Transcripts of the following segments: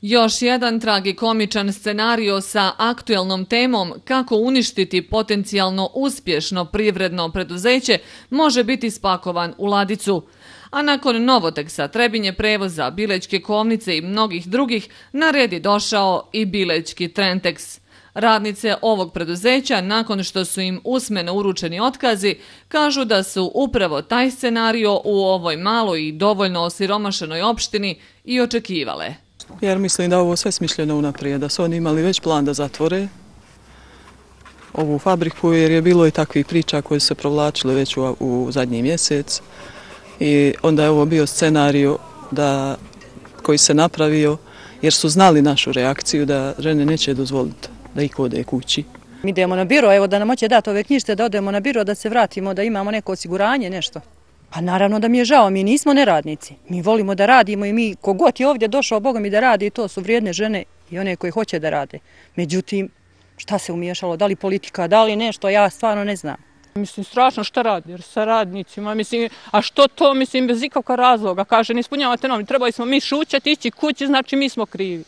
Još jedan tragikomičan scenario sa aktuelnom temom kako uništiti potencijalno uspješno privredno preduzeće može biti spakovan u ladicu. A nakon Novoteksa, Trebinje prevoza, Bilećke komnice i mnogih drugih, na red je došao i Bilećki Trenteks. Radnice ovog preduzeća, nakon što su im usmeno uručeni otkazi, kažu da su upravo taj scenario u ovoj maloj i dovoljno osiromašenoj opštini i očekivale. Jer mislim da ovo sve smišljeno unaprijed, da su oni imali već plan da zatvore ovu fabriku, jer je bilo i takvi priča koje su se provlačile već u, zadnji mjesec. I onda je ovo bio scenariju da, koji se napravio, jer su znali našu reakciju da žene neće dozvoliti da ih ode kući. Mi idemo na biro, evo da nam hoće dati ove knjište, da odemo na biro, da se vratimo, da imamo neko osiguranje, nešto. A pa naravno da mi je žao, mi nismo neradnici. Mi volimo da radimo i mi, kogod je ovdje došao, Boga mi da radi, to su vrijedne žene i one koje hoće da rade. Međutim, šta se umiješalo, da li politika, da li nešto, ja stvarno ne znam. Mislim, strašno šta radi, jer sa radnicima, mislim, a što to, mislim, bez ikakva razloga, kaže, ne ispunjavate nam, trebali smo mi šućati, ići kući, znači mi smo krivi.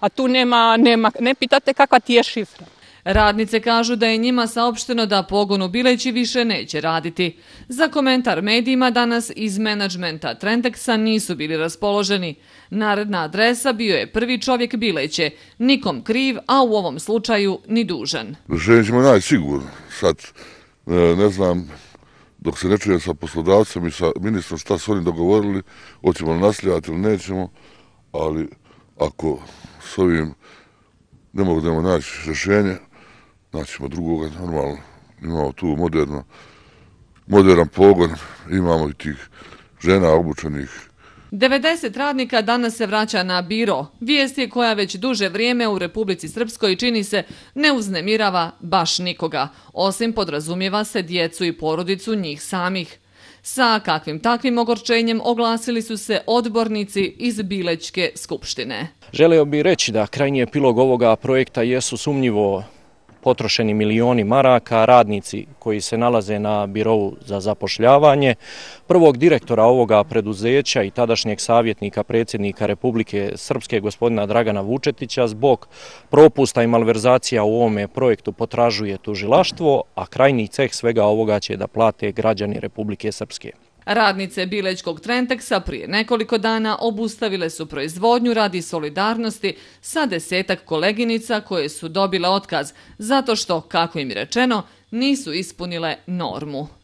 A tu nema, nema, ne pitate kakva ti je šifra. Radnice kažu da je njima saopšteno da pogon u Bileći više neće raditi. Za komentar medijima danas iz menadžmenta Trendexa nisu bili raspoloženi. Naredna adresa bio je prvi čovjek Bileće, nikom kriv, a u ovom slučaju ni dužan. Rješenje ćemo najsigurno. Sad e, ne znam, dok se ne čujem sa poslodavcem i sa ministrom šta su oni dogovorili, hoćemo li nasljevati ili nećemo, ali ako s ovim ne mogu da imamo naći rješenje, naćemo drugoga, normalno, imamo tu moderno, modern pogon, imamo i tih žena obučenih. 90 radnika danas se vraća na biro. Vijest je koja već duže vrijeme u Republici Srpskoj čini se ne uznemirava baš nikoga, osim podrazumijeva se djecu i porodicu njih samih. Sa kakvim takvim ogorčenjem oglasili su se odbornici iz Bilećke skupštine. Želeo bi reći da krajnji epilog ovoga projekta jesu sumnjivo potrošeni milioni maraka, radnici koji se nalaze na birovu za zapošljavanje, prvog direktora ovoga preduzeća i tadašnjeg savjetnika predsjednika Republike Srpske gospodina Dragana Vučetića zbog propusta i malverzacija u ovome projektu potražuje tužilaštvo, a krajni ceh svega ovoga će da plate građani Republike Srpske. Radnice Bilećkog Trenteksa prije nekoliko dana obustavile su proizvodnju radi solidarnosti sa desetak koleginica koje su dobile otkaz zato što, kako im je rečeno, nisu ispunile normu.